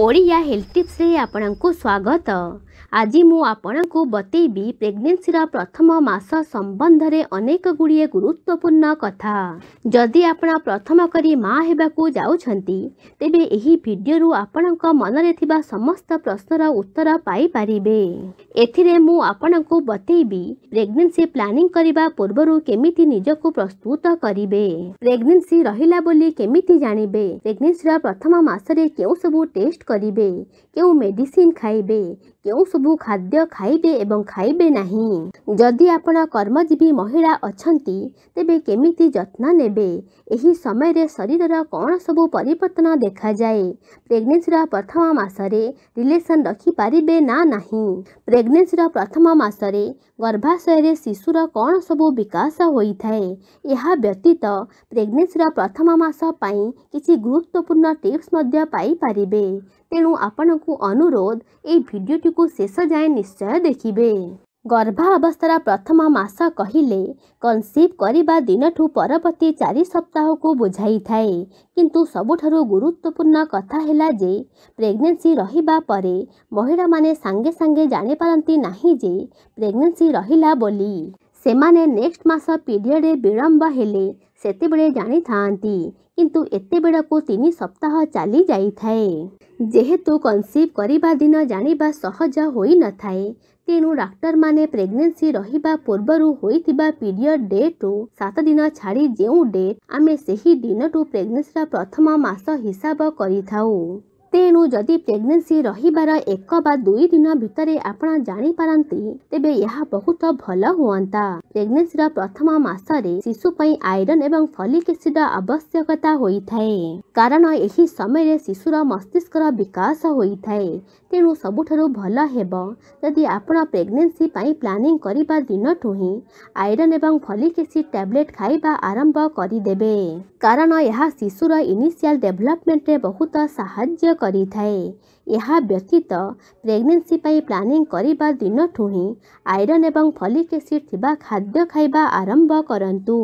Odia health ଟିପ୍ସରେ ଆପଣଙ୍କୁ ସ୍ୱାଗତ आज मुझे बतेबी प्रेगनेसी प्रथम मस संबंध में अनेक गुड़े गुरुत्वपूर्ण कथा जदि आप प्रथम करीडियो आपण मनरे समस्त प्रश्नर उत्तर पाईपर एपण को बतेबी प्रेगनेसी प्लानिंग करने पूर्व केमी निजक प्रस्तुत करे प्रेगनेसी रहा केमी जानवे प्रेगनेसीर प्रथम मसरे के क्यों सबू टेस्ट करे क्यों मेडिसीन खाइबे क्यों सब ସବୁ ଖାଦ୍ୟ ଖାଇବେ ଏବଂ ଖାଇବେ ନାହିଁ ଯଦି ଆପଣ କର୍ମଜୀବୀ ମହିଳା ଅଛନ୍ତି ତେବେ କେମିତି ଯତ୍ନ ନେବେ ଏହି ସମୟରେ ଶରୀରର କ'ଣ ସବୁ ପରିବର୍ତ୍ତନ ଦେଖାଯାଏ ପ୍ରେଗନେନ୍ସିର ପ୍ରଥମ ମାସରେ ରିଲେସନ୍ ରଖିପାରିବେ ନା ନାହିଁ ପ୍ରେଗନେନ୍ସିର ପ୍ରଥମ ମାସରେ ଗର୍ଭାଶୟରେ ଶିଶୁର କ'ଣ ସବୁ ବିକାଶ ହୋଇଥାଏ ଏହା ବ୍ୟତୀତ ପ୍ରେଗନେନ୍ସିର ପ୍ରଥମ ମାସ ପାଇଁ କିଛି ଗୁରୁତ୍ୱପୂର୍ଣ୍ଣ ଟିପ୍ସ ମଧ୍ୟ ପାଇପାରିବେ ତେଣୁ ଆପଣଙ୍କୁ ଅନୁରୋଧ ଏହି ଭିଡ଼ିଓଟିକୁ ଶେଷ ଯାଏଁ ନିଶ୍ଚୟ ଦେଖିବେ ଗର୍ଭାବସ୍ଥାର ପ୍ରଥମ ମାସ କହିଲେ କନସିଭ୍ କରିବା ଦିନଠୁ ପରବର୍ତ୍ତୀ ଚାରି ସପ୍ତାହକୁ ବୁଝାଇଥାଏ କିନ୍ତୁ ସବୁଠାରୁ ଗୁରୁତ୍ୱପୂର୍ଣ୍ଣ କଥା ହେଲା ଯେ ପ୍ରେଗନେନ୍ସି ରହିବା ପରେ ମହିଳାମାନେ ସାଙ୍ଗେ ସାଙ୍ଗେ ଜାଣିପାରନ୍ତି ନାହିଁ ଯେ ପ୍ରେଗନେନ୍ସି ରହିଲା ବୋଲି से माने नेक्स्ट मस पीरियड विलंब हेले से जानी था कितु एत बेलू तीन सप्ताह चली जाए जेहेतु कनसीव करने दिन जाणी सहज हो न थाए तेणु डाक्टर मैंने प्रेगनेसी रहा पूर्वर हो पीरियड डेट डेट्रु सात दिन छाड़ी जो डेट आम से ही दिन टू प्रेगनेसी प्रथम मस हिसाब कर ତେଣୁ ଯଦି ପ୍ରେଗନେନ୍ସି ରହିବାର ଏକ ବା ଦୁଇ ଦିନ ଭିତରେ ଆପଣ ଜାଣିପାରନ୍ତି ତେବେ ଏହା ବହୁତ ଭଲ ହୁଅନ୍ତା ପ୍ରେଗନେନ୍ସିର ପ୍ରଥମ ମାସରେ ଶିଶୁ ପାଇଁ ଆଇରନ୍ ଏବଂ ଫଲିକ୍ ଏସିଡ୍ର ଆବଶ୍ୟକତା ହୋଇଥାଏ କାରଣ ଏହି ସମୟରେ ଶିଶୁର ମସ୍ତିଷ୍କର ବିକାଶ ହୋଇଥାଏ ତେଣୁ ସବୁଠାରୁ ଭଲ ହେବ ଯଦି ଆପଣ ପ୍ରେଗନେନ୍ସି ପାଇଁ ପ୍ଲାନିଂ କରିବା ଦିନଠୁ ହିଁ ଆଇରନ୍ ଏବଂ ଫଲିକ୍ ଏସିଡ୍ ଟ୍ୟାବଲେଟ୍ ଖାଇବା ଆରମ୍ଭ କରିଦେବେ କାରଣ ଏହା ଶିଶୁର ଇନିସିଆଲ୍ ଡେଭଲପମେଣ୍ଟରେ ବହୁତ ସାହାଯ୍ୟ କରିଥାଏ ଏହା ବ୍ୟତୀତ ପ୍ରେଗନେନ୍ସି ପାଇଁ ପ୍ଲାନିଂ କରିବା ଦିନଠୁ ହିଁ ଆଇରନ୍ ଏବଂ ଫଲିକ୍ ଏସିଡ୍ ଥିବା ଖାଦ୍ୟ ଖାଇବା ଆରମ୍ଭ କରନ୍ତୁ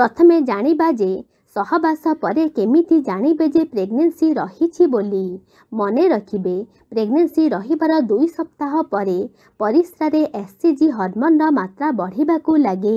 ପ୍ରଥମେ ଜାଣିବା ଯେ ସହବାସ ପରେ କେମିତି ଜାଣିବେ ଯେ ପ୍ରେଗନେନ୍ସି ରହିଛି ବୋଲି ମନେ ରଖିବେ ପ୍ରେଗନେନ୍ସି ରହିବାର ଦୁଇ ସପ୍ତାହ ପରେ ପରିସ୍ରାରେ ଏସ୍ସିଜି ହର୍ମୋନର ମାତ୍ରା ବଢ଼ିବାକୁ ଲାଗେ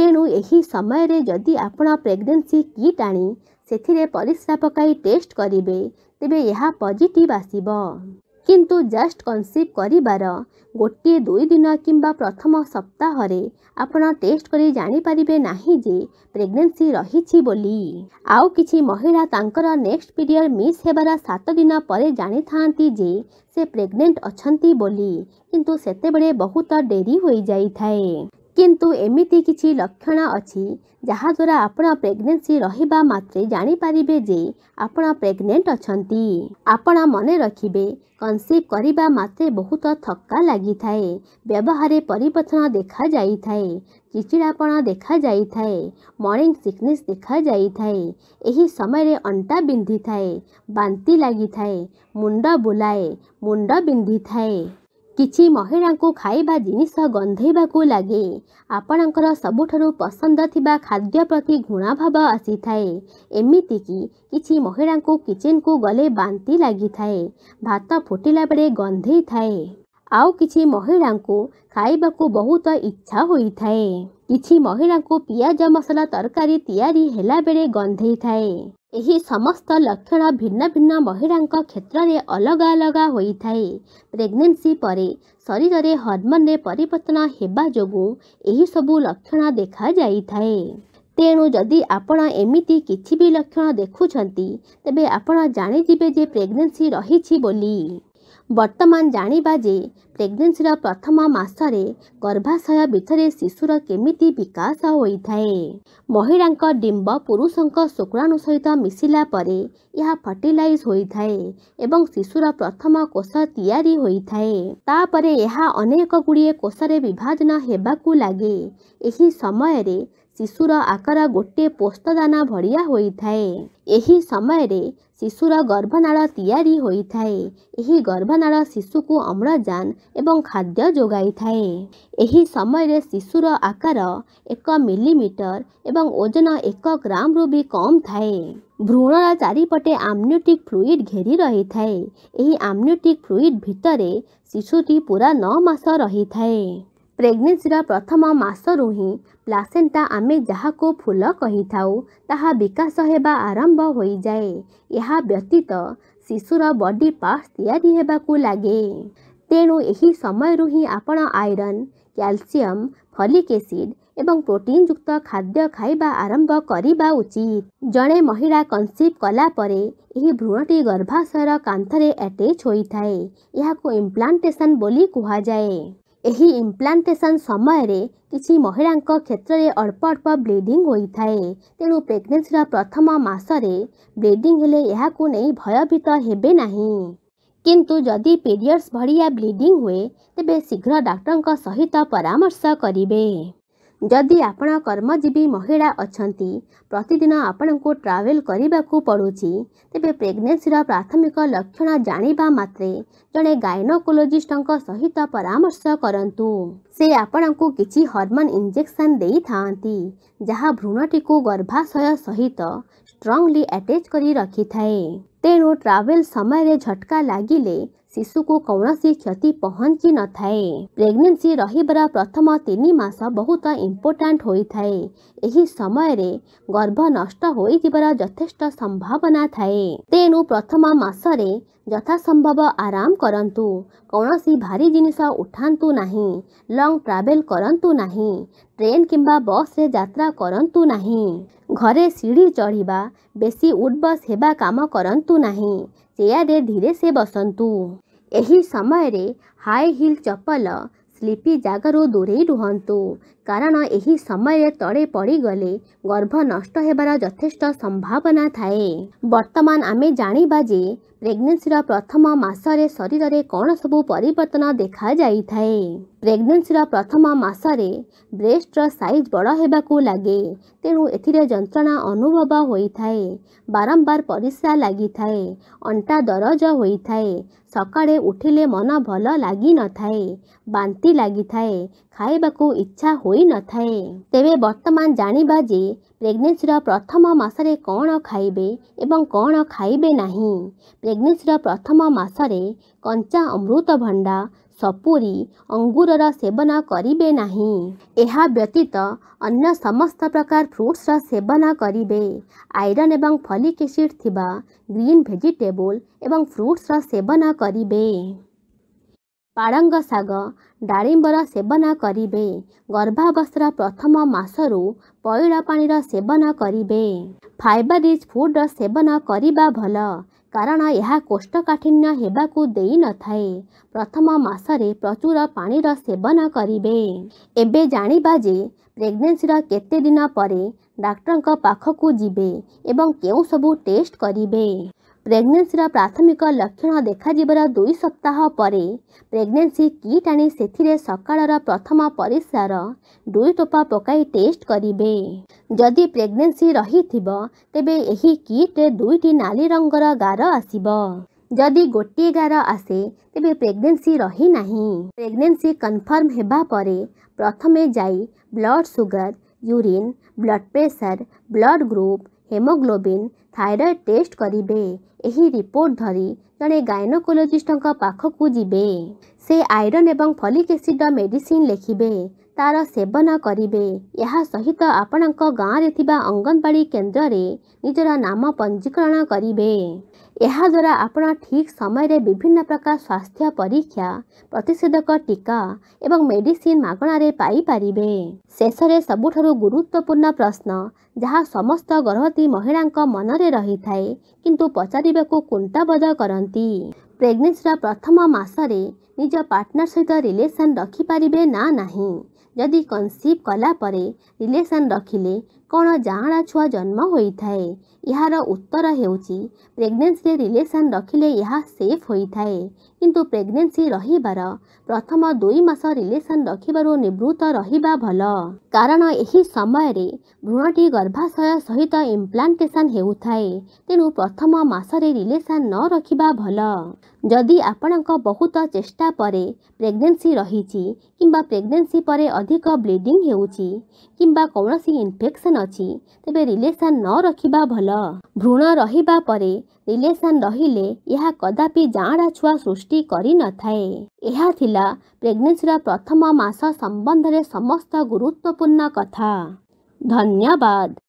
ତେଣୁ ଏହି ସମୟରେ ଯଦି ଆପଣ ପ୍ରେଗନେନ୍ସି କିଟ୍ ଆଣି ସେଥିରେ ପରିସ୍ରା ପକାଇ ଟେଷ୍ଟ କରିବେ ତେବେ ଏହା ପଜିଟିଭ୍ ଆସିବ କିନ୍ତୁ ଜଷ୍ଟ କନସିଭ୍ କରିବାର ଗୋଟିଏ ଦୁଇ ଦିନ କିମ୍ବା ପ୍ରଥମ ସପ୍ତାହରେ ଆପଣ ଟେଷ୍ଟ କରି ଜାଣିପାରିବେ ନାହିଁ ଯେ ପ୍ରେଗନେନ୍ସି ରହିଛି ବୋଲି ଆଉ କିଛି ମହିଳା ତାଙ୍କର ନେକ୍ସଟ ପିରିୟଡ଼ ମିସ୍ ହେବାର ସାତ ଦିନ ପରେ ଜାଣିଥାନ୍ତି ଯେ ସେ ପ୍ରେଗନେଣ୍ଟ ଅଛନ୍ତି ବୋଲି କିନ୍ତୁ ସେତେବେଳେ ବହୁତ ଡେରି ହୋଇଯାଇଥାଏ କିନ୍ତୁ ଏମିତି କିଛି ଲକ୍ଷଣ ଅଛି ଯାହାଦ୍ୱାରା ଆପଣ ପ୍ରେଗନେନ୍ସି ରହିବା ମାତ୍ରେ ଜାଣିପାରିବେ ଯେ ଆପଣ ପ୍ରେଗନେଣ୍ଟ ଅଛନ୍ତି ଆପଣ ମନେ ରଖିବେ କନସିଭ୍ କରିବା ମାତ୍ରେ ବହୁତ ଥକ୍କା ଲାଗିଥାଏ ବ୍ୟବହାରେ ପରିବର୍ତ୍ତନ ଦେଖାଯାଇଥାଏ ଚିଚିଡ଼ାପଣ ଦେଖାଯାଇଥାଏ ମର୍ଣ୍ଣିଂ ସିକନେସ୍ ଦେଖାଯାଇଥାଏ ଏହି ସମୟରେ ଅଣ୍ଟା ବିନ୍ଧିଥାଏ ବାନ୍ତି ଲାଗିଥାଏ ମୁଣ୍ଡ ବୁଲାଏ ମୁଣ୍ଡ ବିନ୍ଧିଥାଏ କିଛି ମହିଳାଙ୍କୁ ଖାଇବା ଜିନିଷ ଗନ୍ଧେଇବାକୁ ଲାଗେ ଆପଣଙ୍କର ସବୁଠାରୁ ପସନ୍ଦ ଥିବା ଖାଦ୍ୟ ପ୍ରତି ଘୃଣାଭାବ ଆସିଥାଏ ଏମିତିକି କିଛି ମହିଳାଙ୍କୁ କିଚେନକୁ ଗଲେ ବାନ୍ତି ଲାଗିଥାଏ ଭାତ ଫୁଟିଲା ବେଳେ ଗନ୍ଧେଇଥାଏ ଆଉ କିଛି ମହିଳାଙ୍କୁ ଖାଇବାକୁ ବହୁତ ଇଚ୍ଛା ହୋଇଥାଏ କିଛି ମହିଳାଙ୍କୁ ପିଆଜ ମସଲା ତରକାରୀ ତିଆରି ହେଲାବେଳେ ଗନ୍ଧେଇଥାଏ ଏହି ସମସ୍ତ ଲକ୍ଷଣ ଭିନ୍ନ ଭିନ୍ନ ମହିଳାଙ୍କ କ୍ଷେତ୍ରରେ ଅଲଗା ଅଲଗା ହୋଇଥାଏ ପ୍ରେଗନେନ୍ସି ପରେ ଶରୀରରେ ହର୍ମୋନରେ ପରିବର୍ତ୍ତନ ହେବା ଯୋଗୁଁ ଏହିସବୁ ଲକ୍ଷଣ ଦେଖାଯାଇଥାଏ ତେଣୁ ଯଦି ଆପଣ ଏମିତି କିଛି ବି ଲକ୍ଷଣ ଦେଖୁଛନ୍ତି ତେବେ ଆପଣ ଜାଣିଯିବେ ଯେ ପ୍ରେଗନେନ୍ସି ରହିଛି ବୋଲି ବର୍ତ୍ତମାନ ଜାଣିବା ଯେ ପ୍ରେଗନେନ୍ସିର ପ୍ରଥମ ମାସରେ ଗର୍ଭାଶୟ ଭିତରେ ଶିଶୁର କେମିତି ବିକାଶ ହୋଇଥାଏ ମହିଳାଙ୍କ ଡିମ୍ବ ପୁରୁଷଙ୍କ ଶୁକ୍ରାଣୁ ସହିତ ମିଶିଲା ପରେ ଏହା ଫର୍ଟିଲାଇଜ୍ ହୋଇଥାଏ ଏବଂ ଶିଶୁର ପ୍ରଥମ କୋଷ ତିଆରି ହୋଇଥାଏ ତାପରେ ଏହା ଅନେକ ଗୁଡ଼ିଏ କୋଷରେ ବିଭାଜନ ହେବାକୁ ଲାଗେ ଏହି ସମୟରେ ଶିଶୁର ଆକାର ଗୋଟିଏ ପୋସ୍ତଦାନା ଭଳିଆ ହୋଇଥାଏ ଏହି ସମୟରେ ଶିଶୁର ଗର୍ଭନାଳ ତିଆରି ହୋଇଥାଏ ଏହି ଗର୍ଭନାଳ ଶିଶୁକୁ ଅମ୍ଳଜାନ ଏବଂ ଖାଦ୍ୟ ଯୋଗାଇଥାଏ ଏହି ସମୟରେ ଶିଶୁର ଆକାର ଏକ ମିଲିମିଟର ଏବଂ ଓଜନ ଏକ ଗ୍ରାମରୁ ବି କମ୍ ଥାଏ ଭ୍ରୂଣର ଚାରିପଟେ ଆମ୍ନିଓଟିକ୍ ଫ୍ଲୁଇଡ୍ ଘେରି ରହିଥାଏ ଏହି ଆମ୍ନିଓଟିକ୍ ଫ୍ଲୁଇଡ୍ ଭିତରେ ଶିଶୁଟି ପୁରା ନଅ ମାସ ରହିଥାଏ प्रेगनेसी प्रथम मस ही प्लासेंटा आम जहाक फूल कही था ताहा विकास होगा आरंभ हो जाए यह व्यतीत शिशुर बडी पार्ट या लगे तेणु यह समय आपण आयरन क्यालसीयम फलिक एसीड एवं प्रोटीन युक्त खाद्य खावा आरंभ करने उचित जड़े महिला कनसीव कला भ्रूणटी गर्भाशय कांथे आटैच होता है यह इम्प्लांटेसन बोली कहुए इम्प्लांटेसन समय किसी महिला क्षेत्र में अल्प अल्प ब्लीडिंग होताए तेणु प्रेगनेसी प्रथम मसरे ब्लीडिंग नहीं भयभीत होना किंतु जदि पीरियड्स भड़िया ब्लीडिंग हुए तेज शीघ्र डाक्टर सहित परामर्श करें ଯଦି ଆପଣ କର୍ମଜୀବୀ ମହିଳା ଅଛନ୍ତି ପ୍ରତିଦିନ ଆପଣଙ୍କୁ ଟ୍ରାଭେଲ୍ କରିବାକୁ ପଡ଼ୁଛି ତେବେ ପ୍ରେଗନେନ୍ସିର ପ୍ରାଥମିକ ଲକ୍ଷଣ ଜାଣିବା ମାତ୍ରେ ଜଣେ ଗାଇନୋକୋଲୋଜିଷ୍ଟଙ୍କ ସହିତ ପରାମର୍ଶ କରନ୍ତୁ ସେ ଆପଣଙ୍କୁ କିଛି ହର୍ମୋନ୍ ଇଞ୍ଜେକ୍ସନ୍ ଦେଇଥାନ୍ତି ଯାହା ଭ୍ରୂଣଟିକୁ ଗର୍ଭାଶୟ ସହିତ ଷ୍ଟ୍ରଙ୍ଗଲି ଆଟାଚ୍ କରି ରଖିଥାଏ ତେଣୁ ଟ୍ରାଭେଲ୍ ସମୟରେ ଝଟକା ଲାଗିଲେ शिशु को कौन सी क्षति पहुंची न था प्रेगनेसी रहा प्रथम तीन मस बहुत इम्पोर्टाट होता समय गर्भ नष्ट होथेष संभावना थाए तेणु प्रथम मसरे यथासम्भव आराम करतु कौन सी भारी जिनस उठातु ना लंग ट्रावेल करतु ना ट्रेन किंवा बस करतु ना घरे सीढ़ी चढ़ा बेसी उडबस होगा कम करतु ना चेयर धीरे से बसंतु ଏହି ସମୟରେ ହାଇ ହିଲ୍ ଚପଲ ସ୍ଲିପି ଜାଗାରୁ ଦୂରେଇ ରୁହନ୍ତୁ କାରଣ ଏହି ସମୟରେ ତଳେ ପଡ଼ିଗଲେ ଗର୍ଭ ନଷ୍ଟ ହେବାର ଯଥେଷ୍ଟ ସମ୍ଭାବନା ଥାଏ ବର୍ତ୍ତମାନ ଆମେ ଜାଣିବା ଯେ ପ୍ରେଗନେନ୍ସିର ପ୍ରଥମ ମାସରେ ଶରୀରରେ କ'ଣ ସବୁ ପରିବର୍ତ୍ତନ ଦେଖାଯାଇଥାଏ ପ୍ରେଗନେନ୍ସିର ପ୍ରଥମ ମାସରେ ବ୍ରେଷ୍ଟର ସାଇଜ୍ ବଡ଼ ହେବାକୁ ଲାଗେ ତେଣୁ ଏଥିରେ ଯନ୍ତ୍ରଣା ଅନୁଭବ ହୋଇଥାଏ ବାରମ୍ବାର ପରିସ୍ରା ଲାଗିଥାଏ ଅଣ୍ଟା ଦରଜ ହୋଇଥାଏ ସକାଳେ ଉଠିଲେ ମନ ଭଲ ଲାଗିନଥାଏ ବାନ୍ତି ଲାଗିଥାଏ ଖାଇବାକୁ ଇଚ୍ଛା ହୋଇନଥାଏ ତେବେ ବର୍ତ୍ତମାନ ଜାଣିବା ଯେ ପ୍ରେଗନେନ୍ସିର ପ୍ରଥମ ମାସରେ କ'ଣ ଖାଇବେ ଏବଂ କ'ଣ ଖାଇବେ ନାହିଁ ପ୍ରେଗନେନ୍ସିର ପ୍ରଥମ ମାସରେ କଞ୍ଚା ଅମୃତଭଣ୍ଡା ସପୁରି ଅଙ୍ଗୁରର ସେବନ କରିବେ ନାହିଁ ଏହା ବ୍ୟତୀତ ଅନ୍ୟ ସମସ୍ତ ପ୍ରକାର ଫ୍ରୁଟ୍ସର ସେବନ କରିବେ ଆଇରନ୍ ଏବଂ ଫଲିକ୍ ଏସିଡ୍ ଥିବା ଗ୍ରୀନ୍ ଭେଜିଟେବୁଲ୍ ଏବଂ ଫ୍ରୁଟ୍ସର ସେବନ କରିବେ ପାଳଙ୍ଗ ଶାଗ ଡାଳିମ୍ବର ସେବନ କରିବେ ଗର୍ଭାବସ୍ଥାର ପ୍ରଥମ ମାସରୁ ପଇଡ଼ ପାଣିର ସେବନ କରିବେ ଫାଇବର ରିଚ୍ ଫୁଡ଼ର ସେବନ କରିବା ଭଲ କାରଣ ଏହା କୋଷ୍ଠକାଠିନ୍ୟ ହେବାକୁ ଦେଇନଥାଏ ପ୍ରଥମ ମାସରେ ପ୍ରଚୁର ପାଣିର ସେବନ କରିବେ ଏବେ ଜାଣିବା ଯେ ପ୍ରେଗନେନ୍ସିର କେତେ ଦିନ ପରେ ଡାକ୍ତରଙ୍କ ପାଖକୁ ଯିବେ ଏବଂ କେଉଁ ସବୁ ଟେଷ୍ଟ କରିବେ प्रेगनेसी प्राथमिक लक्षण देखा दुई सप्ताह पर प्रेगनेंसी किट आनी से सका प्रथम परिसार दुई टोपा पकाई टेस्ट करे जदि प्रेगनेसी रही थी तेरे किट्रे दुईट नाली रंगर गार आस जदि गोटे गार आसे तेरे प्रेगनेसी रही ना प्रेगनेंसी कनफर्म हो प्रथम जा blood sugar urine blood pressure blood group haemoglobin thyroid test କରିବେ ଏହି ରିପୋର୍ଟ ଧରି ଜଣେ ଗାଇନୋକୋଲୋଜିଷ୍ଟଙ୍କ ପାଖକୁ ଯିବେ ସେ ଆଇରନ୍ ଏବଂ ଫଲିକ୍ ଏସିଡ୍ର ମେଡିସିନ୍ ଲେଖିବେ ତା'ର ସେବନ କରିବେ ଏହା ସହିତ ଆପଣଙ୍କ ଗାଁରେ ଥିବା ଅଙ୍ଗନବାଡ଼ି କେନ୍ଦ୍ରରେ ନିଜର ନାମ ପଞ୍ଜୀକରଣ କରିବେ ଏହାଦ୍ୱାରା ଆପଣ ଠିକ୍ ସମୟରେ ବିଭିନ୍ନ ପ୍ରକାର ସ୍ୱାସ୍ଥ୍ୟ ପରୀକ୍ଷା ପ୍ରତିଷେଧକ ଟିକା ଏବଂ ମେଡିସିନ୍ ମାଗଣାରେ ପାଇପାରିବେ ଶେଷରେ ସବୁଠାରୁ ଗୁରୁତ୍ୱପୂର୍ଣ୍ଣ ପ୍ରଶ୍ନ ଯାହା ସମସ୍ତ ଗର୍ଭବତୀ ମହିଳାଙ୍କ ମନରେ ରହିଥାଏ କିନ୍ତୁ ପଚାରିବାକୁ କୁଣ୍ଠାବୋଧ କରନ୍ତି प्रेग्नेन्सी प्रथमा प्रथम मासे निज पार्टनर सहित रिलेसन पारिबे ना नै जति कन्सिभ कलाप रिलेसन रखिले कहाँडा छुवा जन्म थाए। ଏହାର ଉତ୍ତର ହେଉଛି ପ୍ରେଗନେନ୍ସିରେ ରିଲେସନ୍ ରଖିଲେ ଏହା ସେଫ୍ ହୋଇଥାଏ କିନ୍ତୁ ପ୍ରେଗନେନ୍ସି ରହିବାର ପ୍ରଥମ ଦୁଇ ମାସ ରିଲେସନ୍ ରଖିବାରୁ ନିବୃତ ରହିବା ଭଲ କାରଣ ଏହି ସମୟରେ ଭ୍ରୂଣଟି ଗର୍ଭାଶୟ ସହିତ ଇମ୍ପ୍ଲାଣ୍ଟେସନ୍ ହେଉଥାଏ ତେଣୁ ପ୍ରଥମ ମାସରେ ରିଲେସନ୍ ନ ରଖିବା ଭଲ ଯଦି ଆପଣଙ୍କ ବହୁତ ଚେଷ୍ଟା ପରେ ପ୍ରେଗନେନ୍ସି ରହିଛି କିମ୍ବା ପ୍ରେଗନେନ୍ସି ପରେ ଅଧିକ ବ୍ଲିଡ଼ିଙ୍ଗ ହେଉଛି କିମ୍ବା କୌଣସି ଇନଫେକ୍ସନ୍ ଅଛି ତେବେ ରିଲେସନ୍ ନ ରଖିବା ଭଲ भ्रू रेसन कदापि जाड़ा छुवा सृष्टि यहाँ प्रेग्नेन्सी र प्रथम मास सम्बन्धले समस्त गुरुत्वपूर्ण कथा धन्यवाद